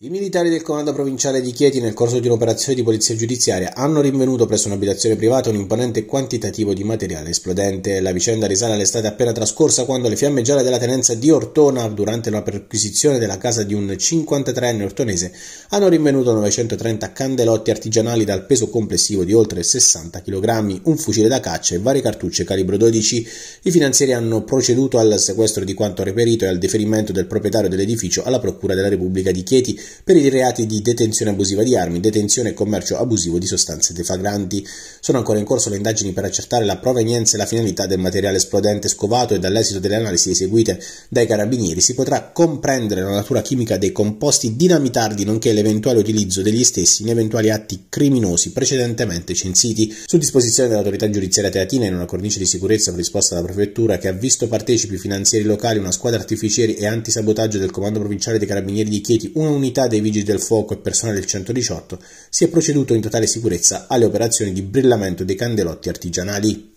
I militari del comando provinciale di Chieti nel corso di un'operazione di polizia giudiziaria hanno rinvenuto presso un'abitazione privata un imponente quantitativo di materiale esplodente. La vicenda risale all'estate appena trascorsa quando le fiamme gialle della tenenza di Ortona, durante la perquisizione della casa di un 53enne ortonese, hanno rinvenuto 930 candelotti artigianali dal peso complessivo di oltre 60 kg, un fucile da caccia e varie cartucce calibro 12. I finanzieri hanno proceduto al sequestro di quanto reperito e al deferimento del proprietario dell'edificio alla Procura della Repubblica di Chieti per i reati di detenzione abusiva di armi, detenzione e commercio abusivo di sostanze defagranti. Sono ancora in corso le indagini per accertare la provenienza e la finalità del materiale esplodente scovato e dall'esito delle analisi eseguite dai carabinieri si potrà comprendere la natura chimica dei composti dinamitardi nonché l'eventuale utilizzo degli stessi in eventuali atti criminosi precedentemente censiti. Su disposizione dell'autorità giudiziaria teatina in una cornice di sicurezza predisposta dalla prefettura che ha visto partecipi finanzieri locali, una squadra artificieri e antisabotaggio del comando provinciale dei carabinieri di Chieti, una unità attività dei vigili del fuoco e personale del 118, si è proceduto in totale sicurezza alle operazioni di brillamento dei candelotti artigianali.